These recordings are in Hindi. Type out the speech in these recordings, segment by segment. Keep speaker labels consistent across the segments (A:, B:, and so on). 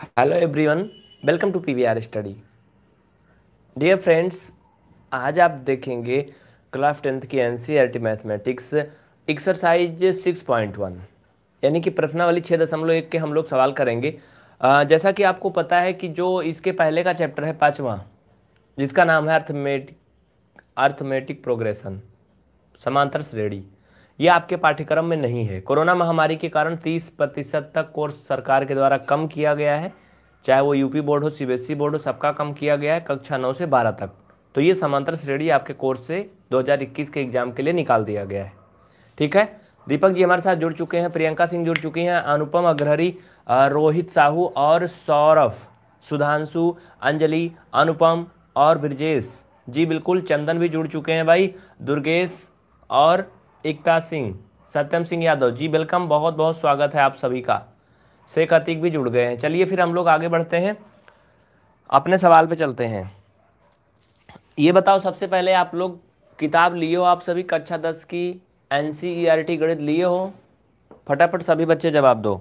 A: Hello everyone welcome to PVR study dear friends आज आप देखेंगे क्लास टेंथ की NCERT mathematics exercise six point one यानी कि प्रश्नावली छः दशमलव एक के हम लोग सवाल करेंगे जैसा कि आपको पता है कि जो इसके पहले का चैप्टर है पाँचवा जिसका नाम है अर्थमेटिक अर्थमेटिक प्रोग्रेशन समांतर श्रेणी ये आपके पाठ्यक्रम में नहीं है कोरोना महामारी के कारण तीस प्रतिशत तक कोर्स सरकार के द्वारा कम किया गया है चाहे वो यूपी बोर्ड हो सी बोर्ड हो सबका कम किया गया है कक्षा नौ से बारह तक तो ये समांतर श्रेणी आपके कोर्स से 2021 के एग्जाम के लिए निकाल दिया गया है ठीक है दीपक जी हमारे साथ जुड़ चुके हैं प्रियंका सिंह जुड़ चुकी हैं अनुपम अग्रहरी रोहित साहू और सौरभ सुधांशु अंजलि अनुपम और ब्रजेश जी बिल्कुल चंदन भी जुड़ चुके हैं भाई दुर्गेश और एकता सिंह सत्यम सिंह यादव जी वेलकम बहुत बहुत स्वागत है आप सभी का शेख अतीक भी जुड़ गए हैं चलिए फिर हम लोग आगे बढ़ते हैं अपने सवाल पे चलते हैं ये बताओ सबसे पहले आप लोग किताब लिए हो आप सभी कक्षा दस की एन e गणित लिए हो फटाफट सभी बच्चे जवाब दो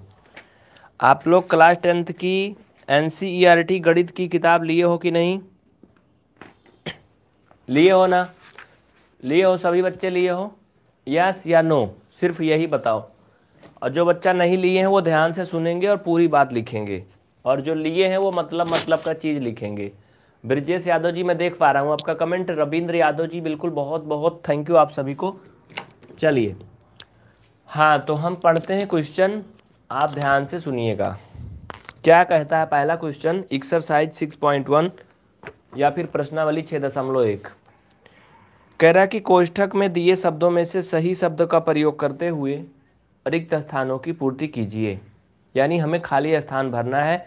A: आप लोग क्लास टेंथ की एन e गणित की किताब लिए हो कि नहीं लिए हो ना लिए हो सभी बच्चे लिए हो यस या नो सिर्फ यही बताओ और जो बच्चा नहीं लिए हैं वो ध्यान से सुनेंगे और पूरी बात लिखेंगे और जो लिए हैं वो मतलब मतलब का चीज़ लिखेंगे ब्रजेश यादव जी मैं देख पा रहा हूँ आपका कमेंट रविंद्र यादव जी बिल्कुल बहुत बहुत थैंक यू आप सभी को चलिए हाँ तो हम पढ़ते हैं क्वेश्चन आप ध्यान से सुनिएगा क्या कहता है पहला question exercise six point one या फिर प्रश्नावली छः दशमलव एक कह रहा है कि कोष्ठक में दिए शब्दों में से सही शब्द का प्रयोग करते हुए रिक्त स्थानों की पूर्ति कीजिए यानी हमें खाली स्थान भरना है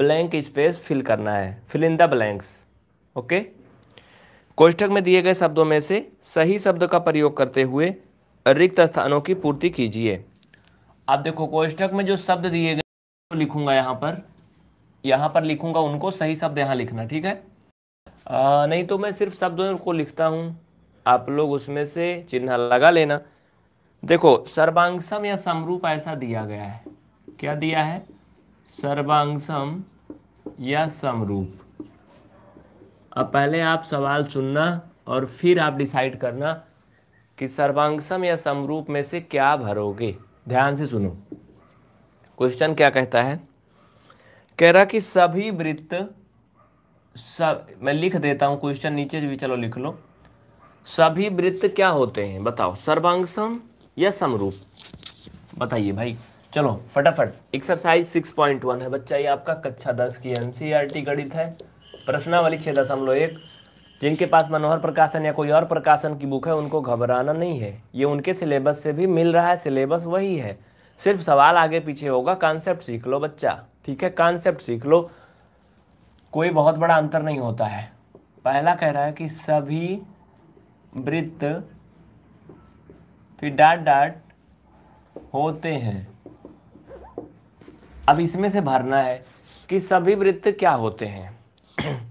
A: ब्लैंक स्पेस फिल करना है fill in the blanks okay कोष्ठक में दिए गए शब्दों में से सही शब्द का प्रयोग करते हुए रिक्त स्थानों की पूर्ति कीजिए आप देखो कोष्ठक में जो शब्द दिए गए तो लिखूंगा यहाँ पर यहाँ पर लिखूंगा उनको सही शब्द यहाँ लिखना ठीक है आ, नहीं तो मैं सिर्फ शब्दों को लिखता हूँ आप लोग उसमें से चिन्ह लगा लेना देखो सर्वांगसम या समरूप ऐसा दिया गया है क्या दिया है सर्वांगसम या समरूप अब पहले आप सवाल सुनना और फिर आप डिसाइड करना कि सर्वांगसम या समरूप में से क्या भरोगे ध्यान से सुनो क्वेश्चन क्या कहता है कह रहा कि सभी वृत्त सब मैं लिख देता हूं क्वेश्चन नीचे भी चलो लिख लो सभी वृत्त क्या होते हैं बताओ सर्वांग सम या समरूप बताइए भाई चलो फटाफट एक्सरसाइज सिक्स पॉइंट वन है बच्चा ये आपका कक्षा दस की एनसीईआरटी e गणित है प्रश्नावली छः दशमलव एक जिनके पास मनोहर प्रकाशन या कोई और प्रकाशन की बुक है उनको घबराना नहीं है ये उनके सिलेबस से भी मिल रहा है सिलेबस वही है सिर्फ सवाल आगे पीछे होगा कॉन्सेप्ट सीख लो बच्चा ठीक है कॉन्सेप्ट सीख लो कोई बहुत बड़ा अंतर नहीं होता है पहला कह रहा है कि सभी वृत्त फिर डाट डाट होते हैं अब इसमें से भरना है कि सभी वृत्त क्या होते हैं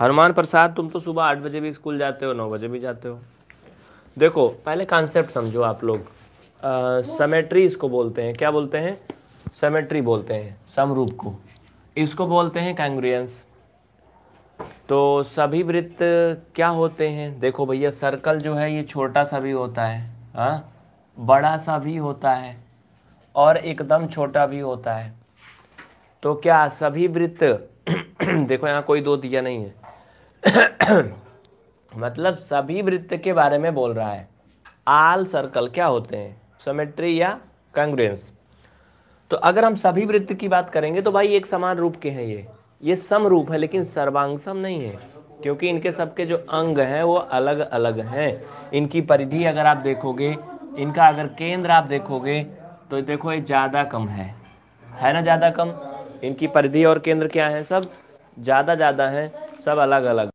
A: हनुमान प्रसाद तुम तो सुबह आठ बजे भी स्कूल जाते हो नौ बजे भी जाते हो देखो पहले कॉन्सेप्ट समझो आप लोग समेट्री इसको बोलते हैं क्या बोलते हैं समेट्री बोलते हैं समरूप को इसको बोलते हैं कैंग्रियंस तो सभी वृत्त क्या होते हैं देखो भैया सर्कल जो है ये छोटा सा भी होता है हाँ बड़ा सा भी होता है और एकदम छोटा भी होता है तो क्या सभी वृत्त देखो यहाँ कोई दो दिया नहीं है मतलब सभी वृत्त के बारे में बोल रहा है आल सर्कल क्या होते हैं समेट्री या कंग्रेंस तो अगर हम सभी वृत्त की बात करेंगे तो भाई एक समान रूप के हैं ये ये समरूप है लेकिन सर्वांगसम नहीं है क्योंकि इनके सबके जो अंग हैं वो अलग अलग हैं इनकी परिधि अगर आप देखोगे इनका अगर केंद्र आप देखोगे तो देखो ये ज़्यादा कम है है ना ज़्यादा कम इनकी परिधि और केंद्र क्या है सब ज़्यादा ज़्यादा हैं सब अलग अलग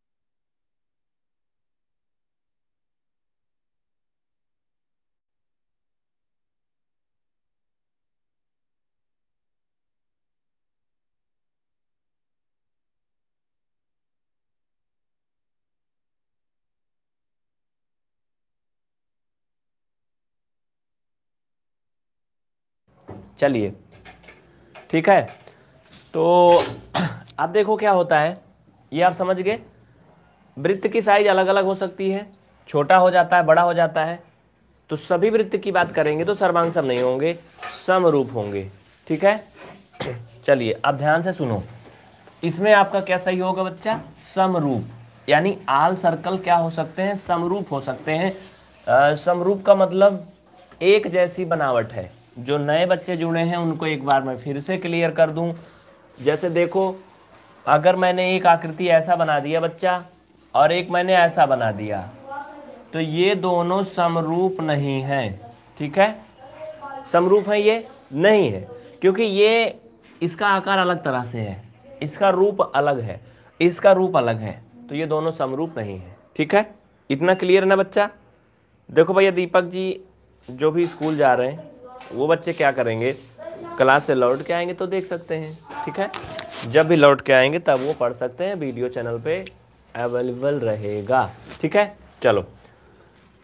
A: चलिए ठीक है तो अब देखो क्या होता है ये आप समझ गए वृत्त की साइज अलग अलग हो सकती है छोटा हो जाता है बड़ा हो जाता है तो सभी वृत्त की बात करेंगे तो सर्वांग सब नहीं होंगे समरूप होंगे ठीक है चलिए अब ध्यान से सुनो इसमें आपका क्या सही होगा बच्चा समरूप यानी आल सर्कल क्या हो सकते हैं समरूप हो सकते हैं समरूप का मतलब एक जैसी बनावट है जो नए बच्चे जुड़े हैं उनको एक बार मैं फिर से क्लियर कर दूं जैसे देखो अगर मैंने एक आकृति ऐसा बना दिया बच्चा और एक मैंने ऐसा बना दिया तो ये दोनों समरूप नहीं हैं ठीक है समरूप है ये नहीं है क्योंकि ये इसका आकार अलग तरह से है इसका रूप अलग है इसका रूप अलग है तो ये दोनों समरूप नहीं है ठीक है इतना क्लियर है ना बच्चा देखो भैया दीपक जी जो भी स्कूल जा रहे हैं वो बच्चे क्या करेंगे क्लास से लौट के आएंगे तो देख सकते हैं ठीक है जब भी लौट के आएंगे तब वो पढ़ सकते हैं वीडियो चैनल पे अवेलेबल रहेगा ठीक है चलो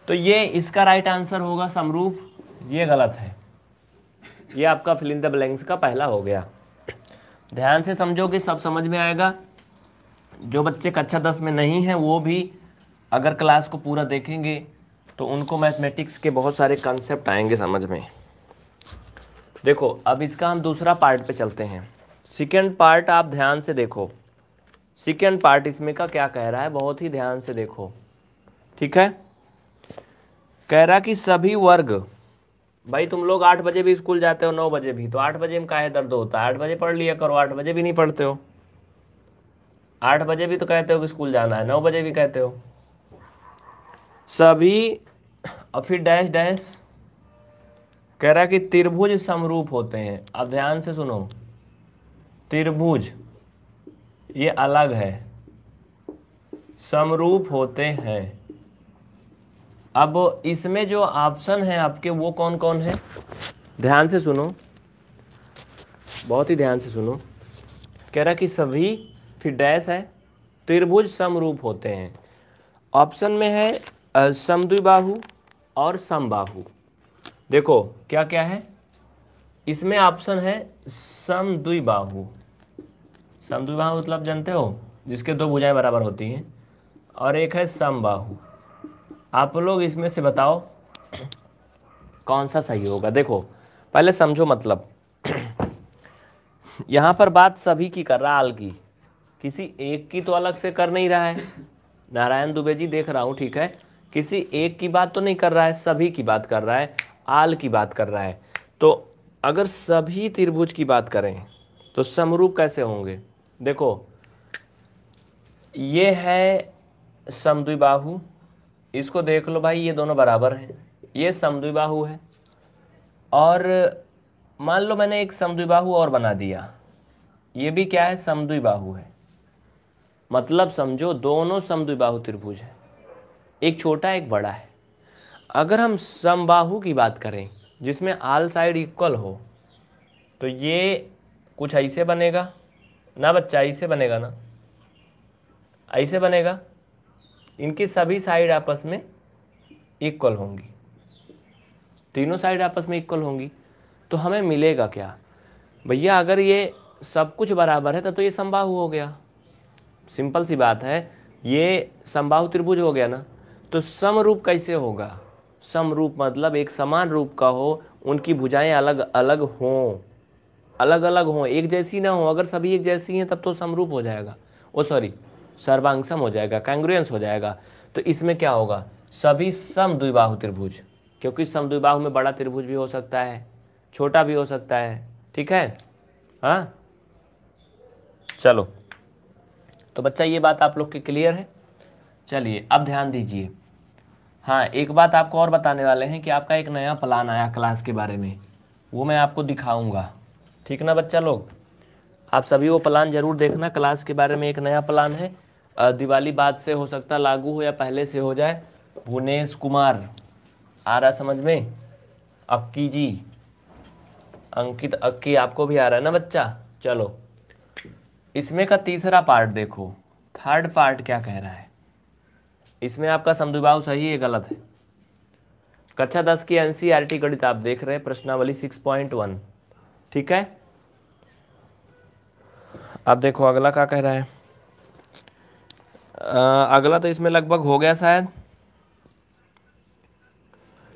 A: तो ये इसका राइट आंसर होगा समरूप ये गलत है ये आपका फिल इन द ब्लैंक्स का पहला हो गया ध्यान से समझोगे सब समझ में आएगा जो बच्चे कक्षा दस में नहीं हैं वो भी अगर क्लास को पूरा देखेंगे तो उनको मैथमेटिक्स के बहुत सारे कंसेप्ट आएंगे समझ में देखो अब इसका हम दूसरा पार्ट पे चलते हैं सेकेंड पार्ट आप ध्यान से देखो सेकेंड पार्ट इसमें का क्या कह रहा है बहुत ही ध्यान से देखो ठीक है कह रहा कि सभी वर्ग भाई तुम लोग आठ बजे भी स्कूल जाते हो नौ बजे भी तो आठ बजे में काहे दर्द होता है आठ बजे पढ़ लिया करो आठ बजे भी नहीं पढ़ते हो आठ बजे भी तो कहते हो कि स्कूल जाना है नौ बजे भी कहते हो सभी और फिर डैश डैश कह रहा कि त्रिभुज समरूप होते हैं अब ध्यान से सुनो त्रिभुज ये अलग है समरूप होते हैं अब इसमें जो ऑप्शन है आपके वो कौन कौन है ध्यान से सुनो बहुत ही ध्यान से सुनो कह रहा कि सभी फिर डैश है त्रिभुज समरूप होते हैं ऑप्शन में है समद्विबाहु और समबाहु देखो क्या क्या है इसमें ऑप्शन है सम दुई बाहु सम दुई बाहु मतलब जानते हो जिसके दो भुजाएं बराबर होती हैं और एक है सम बाहु आप लोग इसमें से बताओ कौन सा सही होगा देखो पहले समझो मतलब यहाँ पर बात सभी की कर रहा आल की किसी एक की तो अलग से कर नहीं रहा है नारायण दुबे जी देख रहा हूँ ठीक है किसी एक की बात तो नहीं कर रहा है सभी की बात कर रहा है आल की बात कर रहा है तो अगर सभी त्रिभुज की बात करें तो समरूप कैसे होंगे देखो ये है समद्विबाहु इसको देख लो भाई ये दोनों बराबर हैं ये समद्विबाहु है और मान लो मैंने एक समद्विबाहु और बना दिया ये भी क्या है समद्विबाहु है मतलब समझो दोनों समद्विबाहु त्रिभुज है एक छोटा एक बड़ा है अगर हम समबाहु की बात करें जिसमें आल साइड इक्वल हो तो ये कुछ ऐसे बनेगा ना बच्चा ऐसे बनेगा ना ऐसे बनेगा इनकी सभी साइड आपस में इक्वल होंगी तीनों साइड आपस में इक्वल होंगी तो हमें मिलेगा क्या भैया अगर ये सब कुछ बराबर है तो ये समबाहु हो गया सिंपल सी बात है ये समबाहु त्रिभुज हो गया ना तो समरूप कैसे होगा समरूप मतलब एक समान रूप का हो उनकी भुजाएं अलग अलग हों अलग अलग हों एक जैसी ना हो अगर सभी एक जैसी हैं तब तो समरूप हो जाएगा ओ सॉरी सर्वांग सम हो जाएगा कैंग्रुएंस हो जाएगा तो इसमें क्या होगा सभी सम द्विबाहु त्रिभुज क्योंकि सम द्विबाहु में बड़ा त्रिभुज भी हो सकता है छोटा भी हो सकता है ठीक है हाँ चलो तो बच्चा ये बात आप लोग के क्लियर है चलिए अब ध्यान दीजिए हाँ एक बात आपको और बताने वाले हैं कि आपका एक नया प्लान आया क्लास के बारे में वो मैं आपको दिखाऊंगा ठीक ना बच्चा लोग आप सभी वो प्लान ज़रूर देखना क्लास के बारे में एक नया प्लान है दिवाली बाद से हो सकता लागू हो या पहले से हो जाए भुवनेश कुमार आ रहा समझ में अक्की जी अंकित अक्की आपको भी आ रहा है ना बच्चा चलो इसमें का तीसरा पार्ट देखो थर्ड पार्ट क्या कह रहा है इसमें आपका समझुभाव सही है गलत है कक्षा दस की एनसीईआरटी e गणित आप देख रहे हैं प्रश्नावली सिक्स पॉइंट वन ठीक है अब देखो अगला क्या कह रहा है आ, अगला तो इसमें लगभग हो गया शायद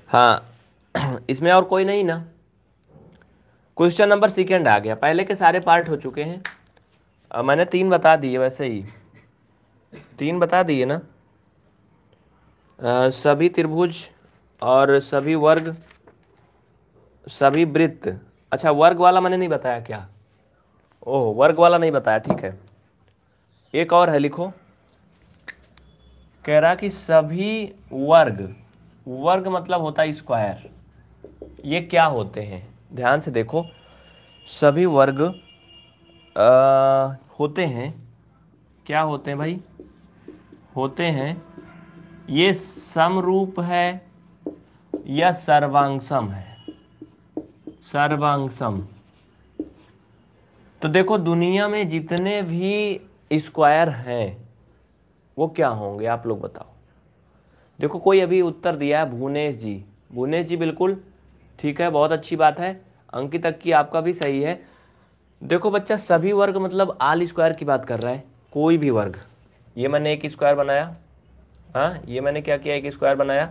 A: हाँ इसमें और कोई नहीं ना क्वेश्चन नंबर सेकेंड आ गया पहले के सारे पार्ट हो चुके हैं मैंने तीन बता दिए वैसे ही तीन बता दिए ना सभी त्रिभुज और सभी वर्ग सभी वृत्त अच्छा वर्ग वाला मैंने नहीं बताया क्या ओह वर्ग वाला नहीं बताया ठीक है एक और है लिखो कह रहा कि सभी वर्ग वर्ग मतलब होता है स्क्वायर ये क्या होते हैं ध्यान से देखो सभी वर्ग आ, होते हैं क्या होते हैं भाई होते हैं ये समरूप है या सर्वांगसम है सर्वांगसम तो देखो दुनिया में जितने भी स्क्वायर हैं वो क्या होंगे आप लोग बताओ देखो कोई अभी उत्तर दिया है भुवनेश जी भुवनेश जी बिल्कुल ठीक है बहुत अच्छी बात है अंकित की आपका भी सही है देखो बच्चा सभी वर्ग मतलब आल स्क्वायर की बात कर रहा है कोई भी वर्ग ये मैंने एक स्क्वायर बनाया हाँ ये मैंने क्या किया एक स्क्वायर बनाया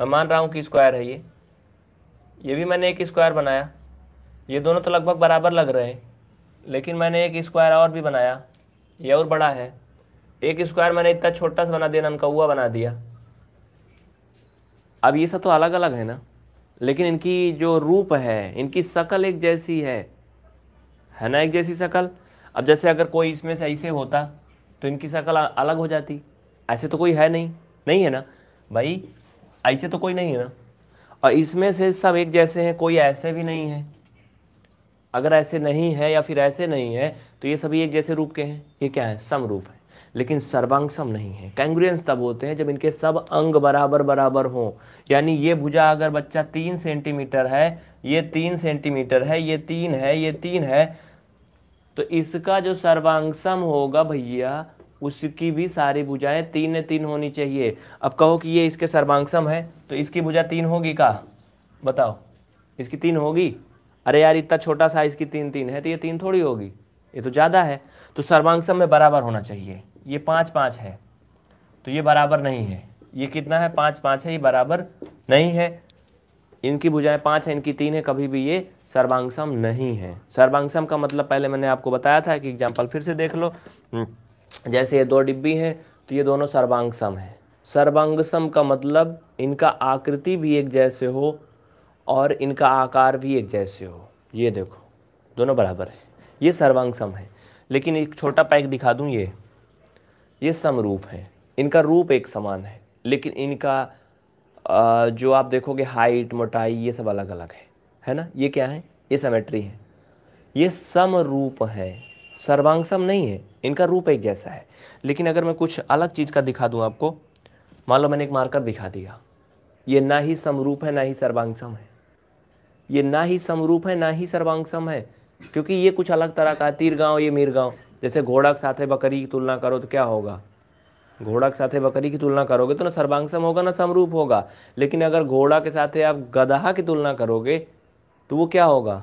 A: मैं मान रहा हूँ कि स्क्वायर है ये ये भी मैंने एक स्क्वायर बनाया ये दोनों तो लगभग बराबर लग रहे हैं लेकिन मैंने एक स्क्वायर और भी बनाया ये और बड़ा है एक स्क्वायर मैंने इतना छोटा सा बना दिया नमका हुआ बना दिया अब ये सब तो अलग अलग है ना लेकिन इनकी जो रूप है इनकी शक्ल एक जैसी है है ना एक जैसी शक्ल अब जैसे अगर कोई इसमें से ऐसे होता तो इनकी शक्ल अलग हो जाती ऐसे तो कोई है नहीं नहीं है ना भाई ऐसे तो कोई नहीं है ना और इसमें से सब एक जैसे हैं कोई ऐसे भी नहीं है अगर ऐसे नहीं है या फिर ऐसे नहीं है तो ये सभी एक जैसे रूप के हैं ये क्या है समरूप है लेकिन सर्वांग सम नहीं है कैंग्रियंस तब होते हैं जब इनके सब अंग बराबर बराबर हों यानी ये भुजा अगर बच्चा तीन सेंटीमीटर है ये तीन सेंटीमीटर है ये तीन है ये तीन है तो इसका जो सर्वांगसम होगा भैया उसकी भी सारी भुजाएं तीन तीन होनी चाहिए अब कहो कि ये इसके सर्वांगसम है तो इसकी भुजा तीन होगी का बताओ इसकी तीन होगी अरे यार इतना छोटा सा इसकी तीन तीन है तो ये तीन थोड़ी होगी ये तो ज़्यादा है तो सर्वांगसम में बराबर होना चाहिए ये पाँच पाँच है तो ये बराबर नहीं है ये कितना है पाँच पाँच है ये बराबर नहीं है इनकी भुजाएं पाँच है इनकी तीन है कभी भी ये सर्वांगसम नहीं है सर्वांगसम का मतलब पहले मैंने आपको बताया था कि एग्जाम्पल फिर से देख लो हम्म। जैसे ये दो डिब्बी हैं तो ये दोनों सर्वांग सम है सर्वांग सम का मतलब इनका आकृति भी एक जैसे हो और इनका आकार भी एक जैसे हो ये देखो दोनों बराबर है ये सर्वांग सम है लेकिन एक छोटा पैक दिखा दूँ ये ये समरूप है इनका रूप एक समान है लेकिन इनका जो आप देखोगे हाइट मोटाई ये सब अलग अलग है है ना ये क्या है ये समेट्री है ये समरूप है सर्वांगसम नहीं है इनका रूप एक जैसा है लेकिन अगर मैं कुछ अलग चीज़ का दिखा दूँ आपको मान लो मैंने एक मार्कर दिखा दिया ये ना ही समरूप है ना ही सर्वांगसम है ये ना ही समरूप है ना ही सर्वांगसम है क्योंकि ये कुछ अलग तरह का तीर गाँव ये मीर गाँव जैसे घोड़ा के साथ बकरी की तुलना करो तो क्या होगा घोड़ा के साथ बकरी की तुलना करोगे तो ना सर्वांगसम होगा ना समरूप होगा लेकिन अगर घोड़ा के साथ आप गधा की तुलना करोगे तो वो क्या होगा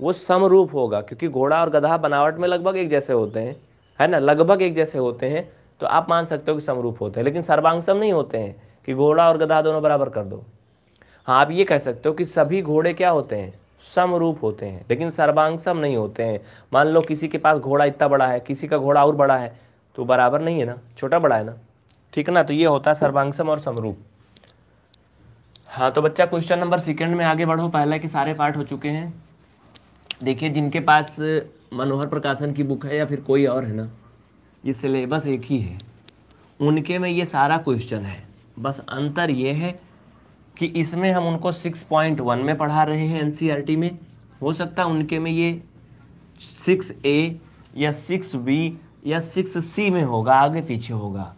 A: वो समरूप होगा क्योंकि घोड़ा और गधा बनावट में लगभग एक जैसे होते हैं है ना लगभग एक जैसे होते हैं तो आप मान सकते हो कि समरूप होते हैं लेकिन सर्वांगसम नहीं होते हैं कि घोड़ा और गधा दोनों बराबर कर दो हाँ आप ये कह सकते हो कि सभी घोड़े क्या होते हैं समरूप होते हैं लेकिन सर्वांगसम नहीं होते हैं मान लो किसी के पास घोड़ा इतना बड़ा है किसी का घोड़ा और बड़ा है तो बराबर नहीं है ना छोटा बड़ा है ना ठीक है ना तो ये होता है सर्वांगसम और समरूप हाँ तो बच्चा क्वेश्चन नंबर सेकेंड में आगे बढ़ो पहले के सारे पार्ट हो चुके हैं देखिए जिनके पास मनोहर प्रकाशन की बुक है या फिर कोई और है ना ये सिलेबस एक ही है उनके में ये सारा क्वेश्चन है बस अंतर ये है कि इसमें हम उनको 6.1 में पढ़ा रहे हैं एनसीईआरटी e में हो सकता है उनके में ये 6A या 6B या 6C में होगा आगे पीछे होगा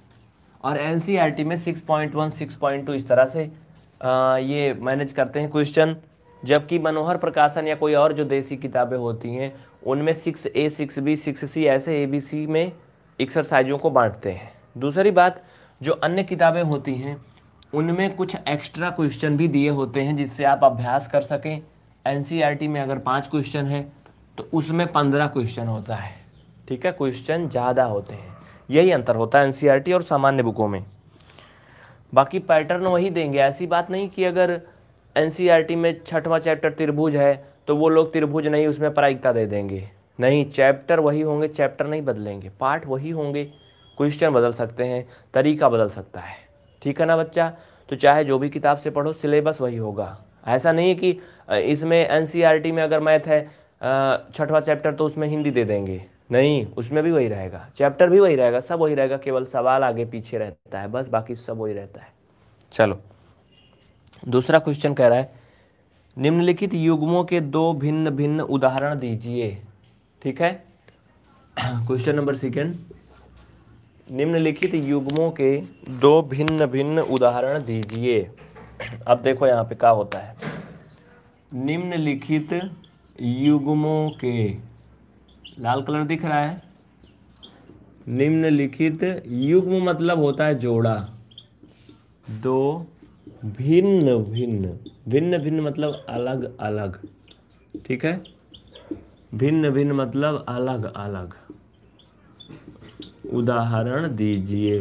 A: और एनसीईआरटी e में 6.1 6.2 इस तरह से आ, ये मैनेज करते हैं क्वेश्चन जबकि मनोहर प्रकाशन या कोई और जो देसी किताबें होती हैं उनमें six A six B six C ऐसे ए बी सी में एक्सरसाइजों को बांटते हैं दूसरी बात जो अन्य किताबें होती हैं उनमें कुछ एक्स्ट्रा क्वेश्चन भी दिए होते हैं जिससे आप अभ्यास कर सकें एन सी आर टी में अगर पाँच क्वेश्चन है तो उसमें पंद्रह क्वेश्चन होता है ठीक है क्वेश्चन ज़्यादा होते हैं यही अंतर होता है एन सी आर टी और सामान्य बुकों में बाकी पैटर्न वही देंगे ऐसी बात नहीं कि अगर एनसीईआरटी में छठवां चैप्टर त्रिभुज है तो वो लोग त्रिभुज नहीं उसमें प्रायिकता दे देंगे नहीं चैप्टर वही होंगे चैप्टर नहीं बदलेंगे पार्ट वही होंगे क्वेश्चन बदल सकते हैं तरीका बदल सकता है ठीक है ना बच्चा तो चाहे जो भी किताब से पढ़ो सिलेबस वही होगा ऐसा नहीं है कि इसमें एन में अगर मैथ है छठवां चैप्टर तो उसमें हिंदी दे देंगे नहीं उसमें भी वही रहेगा चैप्टर भी वही रहेगा सब वही रहेगा केवल सवाल आगे पीछे रहता है बस बाकी सब वही रहता है चलो दूसरा क्वेश्चन कह रहा है निम्नलिखित युग्मों के दो भिन्न भिन्न उदाहरण दीजिए ठीक है क्वेश्चन नंबर सेकेंड निम्नलिखित युग्मों के दो भिन्न भिन्न उदाहरण दीजिए अब देखो यहाँ पे क्या होता है निम्नलिखित युग्मों के लाल कलर दिख रहा है निम्नलिखित युग्म मतलब होता है जोड़ा दो भिन्न भिन्न भिन्न भिन्न मतलब अलग अलग ठीक है भिन्न भिन्न मतलब अलग अलग उदाहरण दीजिए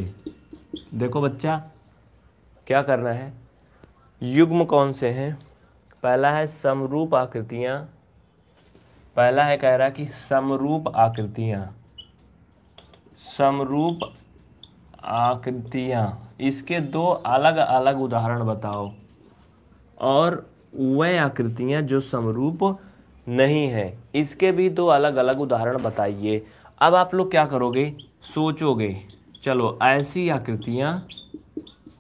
A: देखो बच्चा क्या करना है युग्म कौन से हैं पहला है समरूप आकृतियाँ पहला है कह रहा कि समरूप आकृतियाँ समरूप आकृतियाँ इसके दो अलग अलग उदाहरण बताओ और वह आकृतियाँ जो समरूप नहीं है इसके भी दो अलग अलग उदाहरण बताइए अब आप लोग क्या करोगे सोचोगे चलो ऐसी आकृतियाँ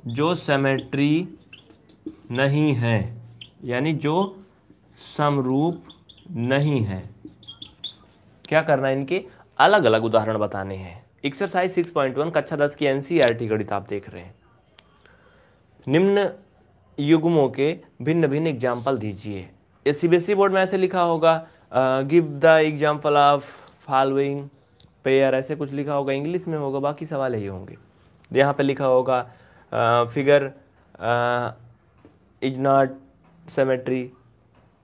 A: जो सेमेट्री नहीं है यानी जो समरूप नहीं है क्या करना है इनके अलग अलग उदाहरण बताने हैं एक्सरसाइज 6.1 कक्षा 10 की एनसीईआरटी e गणित तो आप देख रहे हैं निम्न युग्मों के भिन्न भिन्न एग्जाम्पल दीजिए एस सीबीएसई बोर्ड में ऐसे लिखा होगा give the example of following pair ऐसे कुछ लिखा होगा इंग्लिश में होगा बाकी सवाल यही होंगे यहाँ पे लिखा होगा figure is not symmetry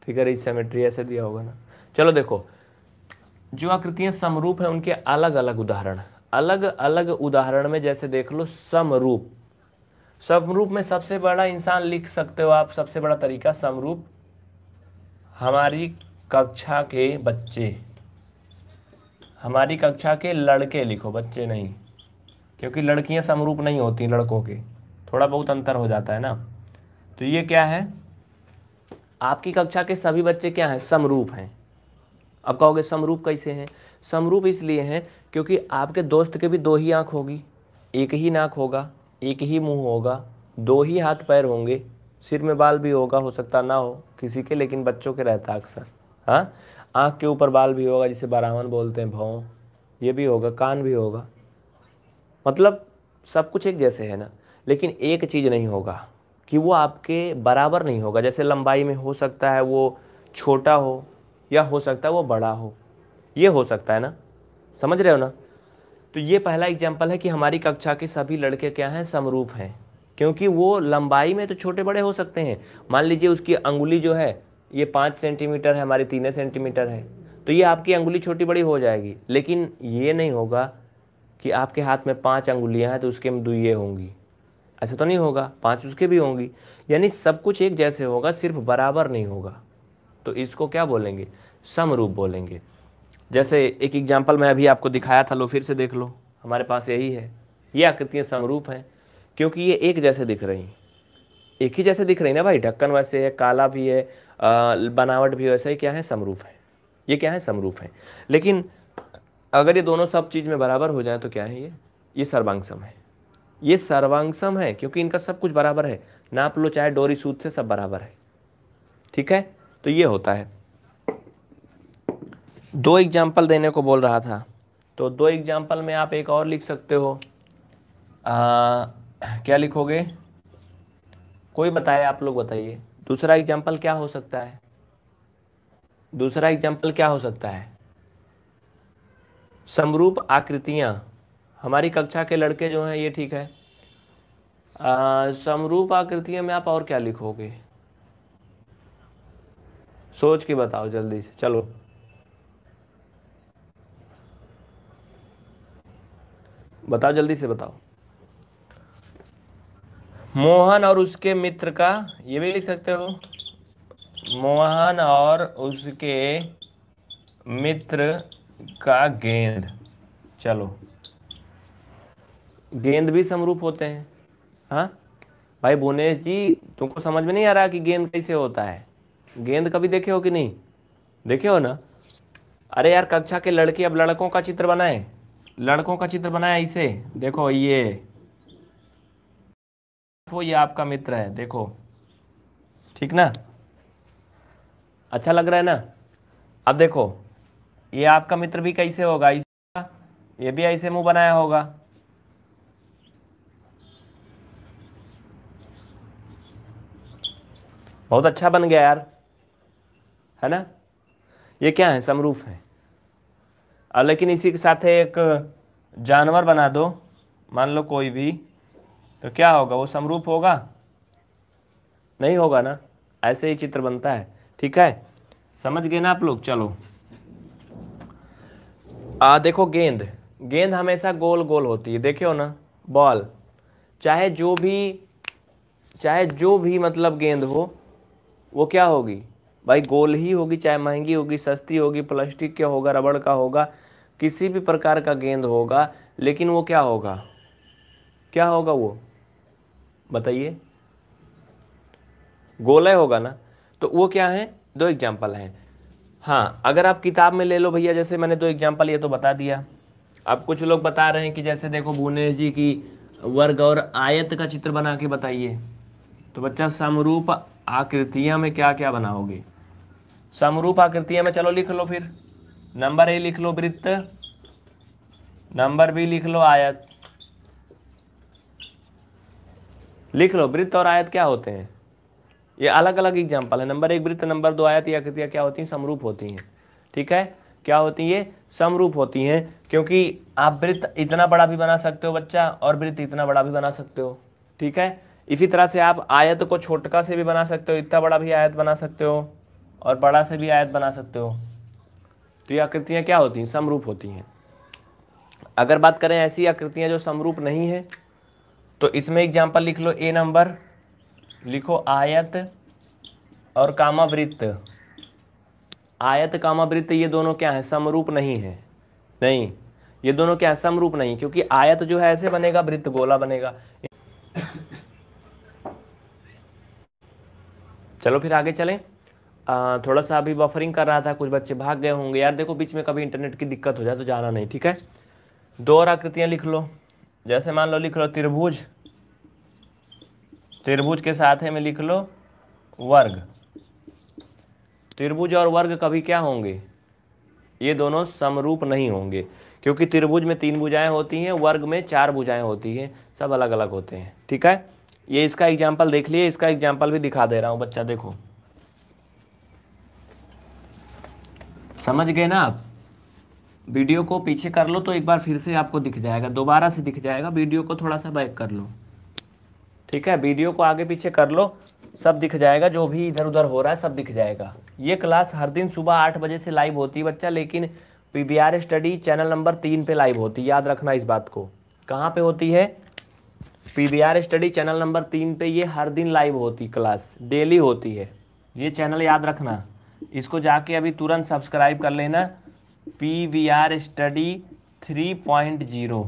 A: figure is symmetry ऐसे दिया होगा ना चलो देखो जो आकृतियाँ समरूप हैं उनके अलग अलग उदाहरण अलग अलग उदाहरण में जैसे देख लो समरूप समरूप में सबसे बड़ा इंसान लिख सकते हो आप सबसे बड़ा तरीका समरूप हमारी कक्षा के बच्चे हमारी कक्षा के लड़के लिखो बच्चे नहीं क्योंकि लड़कियां समरूप नहीं होती लड़कों के थोड़ा बहुत अंतर हो जाता है ना तो ये क्या है आपकी कक्षा के सभी बच्चे क्या हैं समरूप हैं अब कहोगे समरूप कैसे हैं समरूप इसलिए हैं क्योंकि आपके दोस्त के भी दो ही आँख होगी एक ही नाक होगा एक ही मुंह होगा दो ही हाथ पैर होंगे सिर में बाल भी होगा हो सकता ना हो किसी के लेकिन बच्चों के रहता अक्सर हाँ आँख के ऊपर बाल भी होगा जिसे बरावन बोलते हैं भाव ये भी होगा कान भी होगा मतलब सब कुछ एक जैसे है ना लेकिन एक चीज़ नहीं होगा कि वो आपके बराबर नहीं होगा जैसे लंबाई में हो सकता है वो छोटा हो या हो सकता है वो बड़ा हो ये हो सकता है ना समझ रहे हो ना तो ये पहला एग्जाम्पल है कि हमारी कक्षा के सभी लड़के क्या हैं समरूप हैं क्योंकि वो लंबाई में तो छोटे बड़े हो सकते हैं मान लीजिए उसकी अंगुली जो है ये पाँच सेंटीमीटर है हमारी तीन सेंटीमीटर है तो ये आपकी अंगुली छोटी बड़ी हो जाएगी लेकिन ये नहीं होगा कि आपके हाथ में पाँच अंगुलियाँ हैं तो उसके में दुइये होंगी ऐसा तो नहीं होगा पाँच उसके भी होंगी यानी सब कुछ एक जैसे होगा सिर्फ बराबर नहीं होगा तो इसको क्या बोलेंगे समरूप बोलेंगे जैसे एक एग्जाम्पल मैं अभी आपको दिखाया था लो फिर से देख लो हमारे पास यही है ये आकृतियाँ समरूप हैं क्योंकि ये एक जैसे दिख रही हैं एक ही जैसे दिख रही ना भाई ढक्कन वैसे है काला भी है बनावट भी वैसे ही क्या है समरूप है ये क्या है समरूप है लेकिन अगर ये दोनों सब चीज़ में बराबर हो जाए तो क्या है ये ये सर्वांगसम है ये सर्वांगसम है क्योंकि इनका सब कुछ बराबर है नाप लो चाहे डोरी सूत से सब बराबर है ठीक है तो ये होता है दो एग्जाम्पल देने को बोल रहा था तो दो एग्जाम्पल में आप एक और लिख सकते हो आ, क्या लिखोगे कोई बताए आप लोग बताइए दूसरा एग्जाम्पल क्या हो सकता है दूसरा एग्जाम्पल क्या हो सकता है समरूप आकृतियाँ हमारी कक्षा के लड़के जो हैं ये ठीक है आ, समरूप आकृतियाँ में आप और क्या लिखोगे सोच के बताओ जल्दी से चलो बताओ जल्दी से बताओ मोहन और उसके मित्र का ये भी लिख सकते हो मोहन और उसके मित्र का गेंद चलो गेंद भी समरूप होते हैं हाँ भाई भुवनेश जी तुमको समझ में नहीं आ रहा कि गेंद कैसे होता है गेंद कभी देखे हो कि नहीं देखे हो ना अरे यार कक्षा के लड़के अब लड़कों का चित्र बनाए लड़कों का चित्र बनाया इसे देखो ये वो ये आपका मित्र है देखो ठीक ना अच्छा लग रहा है ना अब देखो ये आपका मित्र भी कैसे होगा इसका ये भी ऐसे मुंह बनाया होगा बहुत अच्छा बन गया यार है ना ये क्या है समरूफ है और लेकिन इसी के साथ एक जानवर बना दो मान लो कोई भी तो क्या होगा वो समरूप होगा नहीं होगा ना ऐसे ही चित्र बनता है ठीक है समझ गए ना आप लोग चलो आ देखो गेंद गेंद हमेशा गोल गोल होती है देखियो ना बॉल चाहे जो भी चाहे जो भी मतलब गेंद हो वो क्या होगी भाई गोल ही होगी चाहे महंगी होगी सस्ती होगी प्लास्टिक का होगा रबड़ का होगा किसी भी प्रकार का गेंद होगा लेकिन वो क्या होगा क्या होगा वो बताइए गोलय होगा ना तो वो क्या है दो एग्जाम्पल हैं हाँ अगर आप किताब में ले लो भैया जैसे मैंने दो एग्जाम्पल ये तो बता दिया अब कुछ लोग बता रहे हैं कि जैसे देखो भुवनेश जी की वर्ग और आयत का चित्र बना के बताइए तो बच्चा समरूप आकृतियाँ में क्या क्या बनाओगे समरूप आकृतियाँ में चलो लिख लो फिर नंबर ए लिख लो वृत्त नंबर बी लिख लो आयत लिख लो वृत्त और आयत क्या होते हैं ये अलग अलग एग्जाम्पल है नंबर एक वृत्त नंबर दो आयत या कृतियाँ क्या होती हैं समरूप होती हैं ठीक है क्या होती है समरूप होती हैं क्योंकि आप वृत्त इतना बड़ा भी बना सकते हो बच्चा और वृत्त इतना बड़ा भी बना सकते हो ठीक है इसी तरह से आप आयत को छोटका से भी बना सकते हो इतना बड़ा भी आयत बना सकते हो और बड़ा से भी आयत बना सकते हो तो ये आकृतियाँ क्या होती हैं समरूप होती हैं अगर बात करें ऐसी आकृतियाँ जो समरूप नहीं है तो इसमें एग्जाम्पल लिख लो ए नंबर लिखो आयत और कामावृत्त आयत कामावृत्त ये दोनों क्या है समरूप नहीं है नहीं ये दोनों क्या है समरूप नहीं क्योंकि आयत जो है ऐसे बनेगा वृत्त गोला बनेगा चलो फिर आगे चलें थोड़ा सा अभी बफरिंग कर रहा था कुछ बच्चे भाग गए होंगे यार देखो बीच में कभी इंटरनेट की दिक्कत हो जाए तो जाना नहीं ठीक है दो और आकृतियाँ लिख लो जैसे मान लो लिख लो त्रिभुज त्रिभुज के साथ में लिख लो वर्ग त्रिभुज और वर्ग कभी क्या होंगे ये दोनों समरूप नहीं होंगे क्योंकि त्रिभुज में तीन भुजाएं होती हैं वर्ग में चार भुजाएं होती हैं सब अलग अलग होते हैं ठीक है ये इसका एग्जाम्पल देख लिए इसका एग्जाम्पल भी दिखा दे रहा हूँ बच्चा देखो समझ गए ना आप वीडियो को पीछे कर लो तो एक बार फिर से आपको दिख जाएगा दोबारा से दिख जाएगा वीडियो को थोड़ा सा बैक कर लो ठीक है वीडियो को आगे पीछे कर लो सब दिख जाएगा जो भी इधर उधर हो रहा है सब दिख जाएगा ये क्लास हर दिन सुबह आठ बजे से लाइव होती है बच्चा लेकिन P B R study channel number तीन पे लाइव होती है याद रखना इस बात को कहाँ पे होती है P B R study channel number तीन पे ये हर दिन लाइव होती क्लास डेली होती है ये चैनल याद रखना इसको जाके अभी तुरंत सब्सक्राइब कर लेना P V R study three point zero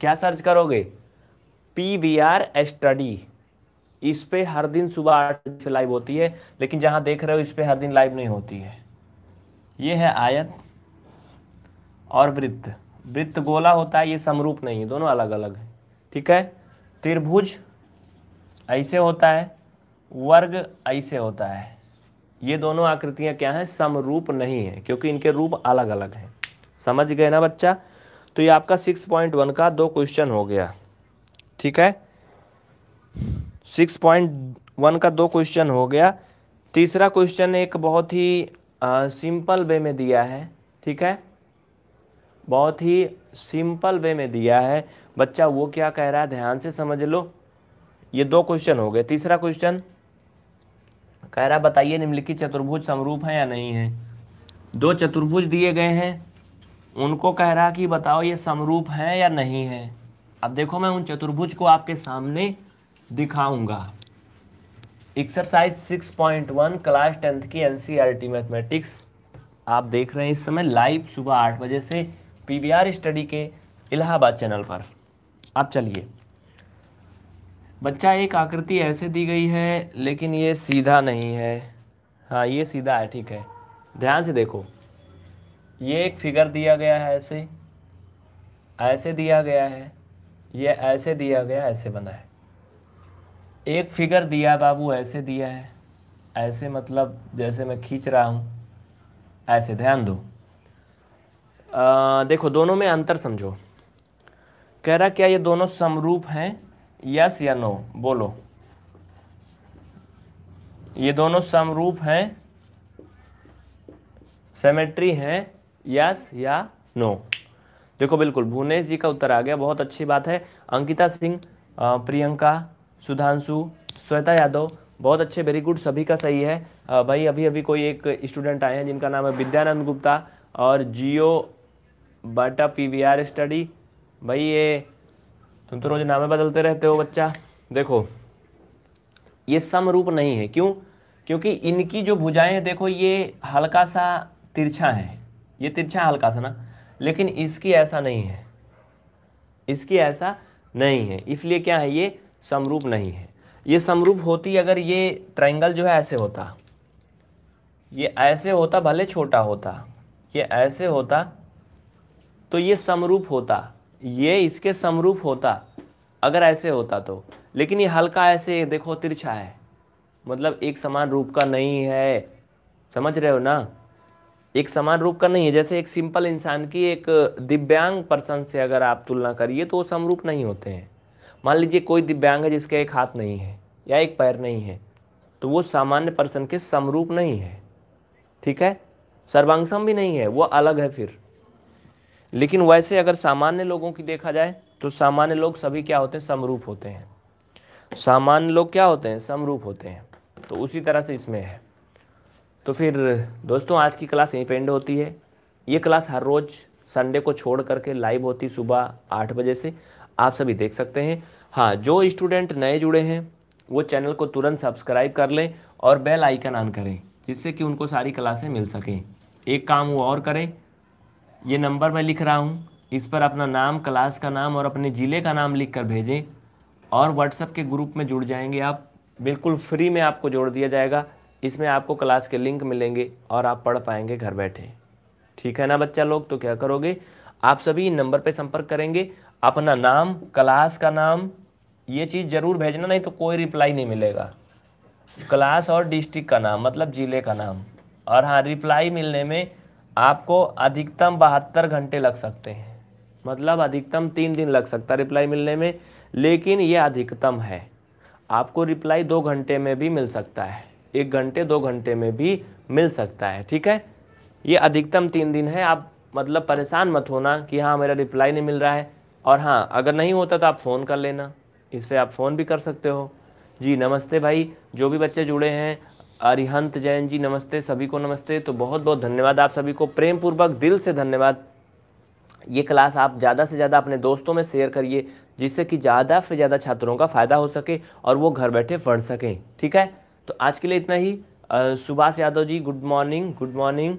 A: क्या सर्च करोगे पी वी आर स्टडी इस पर हर दिन सुबह आठ बजे से लाइव होती है लेकिन जहां देख रहे हो इस पर हर दिन लाइव नहीं होती है ये है आयत और वृत्त वृत्त गोला होता है ये समरूप नहीं है दोनों अलग अलग है ठीक है त्रिभुज ऐसे होता है वर्ग ऐसे होता है ये दोनों आकृतियां क्या हैं समरूप नहीं है क्योंकि इनके रूप अलग अलग हैं समझ गए ना बच्चा तो ये आपका सिक्स पॉइंट वन का दो क्वेश्चन हो गया ठीक है सिक्स पॉइंट वन का दो क्वेश्चन हो गया तीसरा क्वेश्चन एक बहुत ही आ, सिंपल वे में दिया है ठीक है बहुत ही सिंपल वे में दिया है बच्चा वो क्या कह रहा है ध्यान से समझ लो ये दो क्वेश्चन हो गए तीसरा क्वेश्चन कह रहा बताइए निम्नलिखित चतुर्भुज समरूप हैं या नहीं है दो चतुर्भुज दिए गए हैं उनको कह रहा कि बताओ ये समरूप हैं या नहीं है अब देखो मैं उन चतुर्भुज को आपके सामने दिखाऊंगा एक्सरसाइज 6.1 क्लास टेंथ की एन मैथमेटिक्स e आप देख रहे हैं इस समय लाइव सुबह आठ बजे से पी स्टडी के इलाहाबाद चैनल पर आप चलिए बच्चा एक आकृति ऐसे दी गई है लेकिन ये सीधा नहीं है हाँ ये सीधा है ठीक है ध्यान से देखो ये एक फिगर दिया गया है ऐसे ऐसे दिया गया है ये ऐसे दिया गया ऐसे बना है एक फिगर दिया बाबू ऐसे दिया है ऐसे मतलब जैसे मैं खींच रहा हूँ ऐसे ध्यान दो आ, देखो दोनों में अंतर समझो कह रहा क्या ये दोनों समरूप हैं यस या नो बोलो ये दोनों समरूप हैं सेमेट्री हैं यस या नो देखो बिल्कुल भुवनेश जी का उत्तर आ गया बहुत अच्छी बात है अंकिता सिंह प्रियंका सुधांशु श्वेता यादव बहुत अच्छे वेरी गुड सभी का सही है भाई अभी अभी कोई एक स्टूडेंट आए हैं जिनका नाम है विद्यानंद गुप्ता और जियो बाटा पी वी आर स्टडी भाई ये तुम तो रोज नामे बदलते रहते हो बच्चा देखो ये समरूप नहीं है क्यों क्योंकि इनकी जो भुजाएं हैं देखो ये हल्का सा तिरछा है ये तिरछा हल्का सा ना लेकिन इसकी ऐसा नहीं है इसकी ऐसा नहीं है इसलिए क्या है ये समरूप नहीं है ये समरूप होती अगर ये ट्रायंगल जो है ऐसे होता ये ऐसे होता भले छोटा होता ये ऐसे होता तो ये समरूप होता ये इसके समरूप होता अगर ऐसे होता तो लेकिन ये हल्का ऐसे देखो तिरछा है मतलब एक समान रूप का नहीं है समझ रहे हो ना एक समान रूप का नहीं है जैसे एक सिंपल इंसान की एक दिव्यांग पर्सन से अगर आप तुलना करिए तो वो समरूप नहीं होते हैं मान लीजिए कोई दिव्यांग है जिसके एक हाथ नहीं है या एक पैर नहीं है तो वो सामान्य पर्सन के समरूप नहीं है ठीक है सर्वांगसम भी नहीं है वो अलग है फिर लेकिन वैसे अगर सामान्य लोगों की देखा जाए तो सामान्य लोग सभी क्या होते हैं समरूप होते हैं सामान्य लोग क्या होते हैं समरूप होते हैं तो उसी तरह से इसमें है तो फिर दोस्तों आज की क्लास यहीं पर एंड होती है ये क्लास हर रोज़ संडे को छोड़ करके लाइव होती सुबह आठ बजे से आप सभी देख सकते हैं हाँ जो स्टूडेंट नए जुड़े हैं वो चैनल को तुरंत सब्सक्राइब कर लें और बेल आइकन ऑन करें जिससे कि उनको सारी क्लासें मिल सकें एक काम वो और करें ये नंबर मैं लिख रहा हूँ इस पर अपना नाम क्लास का नाम और अपने ज़िले का नाम लिख कर भेजें और व्हाट्सएप के ग्रुप में जुड़ जाएंगे आप बिल्कुल फ्री में आपको जोड़ दिया जाएगा इसमें आपको क्लास के लिंक मिलेंगे और आप पढ़ पाएंगे घर बैठे ठीक है ना बच्चा लोग तो क्या करोगे आप सभी नंबर पर संपर्क करेंगे अपना नाम क्लास का नाम ये चीज़ ज़रूर भेजना नहीं तो कोई रिप्लाई नहीं मिलेगा क्लास और डिस्ट्रिक्ट का नाम मतलब ज़िले का नाम और हाँ रिप्लाई मिलने में आपको अधिकतम बहत्तर घंटे लग सकते हैं मतलब अधिकतम तीन दिन लग सकता है रिप्लाई मिलने में लेकिन ये अधिकतम है आपको रिप्लाई दो घंटे में भी मिल सकता है एक घंटे दो घंटे में भी मिल सकता है ठीक है ये अधिकतम तीन दिन है आप मतलब परेशान मत होना कि हाँ मेरा रिप्लाई नहीं मिल रहा है और हाँ अगर नहीं होता तो आप फ़ोन कर लेना इससे आप फ़ोन भी कर सकते हो जी नमस्ते भाई जो भी बच्चे जुड़े हैं अरिहंत जैन जी नमस्ते सभी को नमस्ते तो बहुत बहुत धन्यवाद आप सभी को प्रेम पूर्वक दिल से धन्यवाद ये क्लास आप ज़्यादा से ज़्यादा अपने दोस्तों में शेयर करिए जिससे कि ज़्यादा से ज़्यादा छात्रों का फ़ायदा हो सके और वो घर बैठे पढ़ सकें ठीक है तो आज के लिए इतना ही Subhash Yadav ji good morning good morning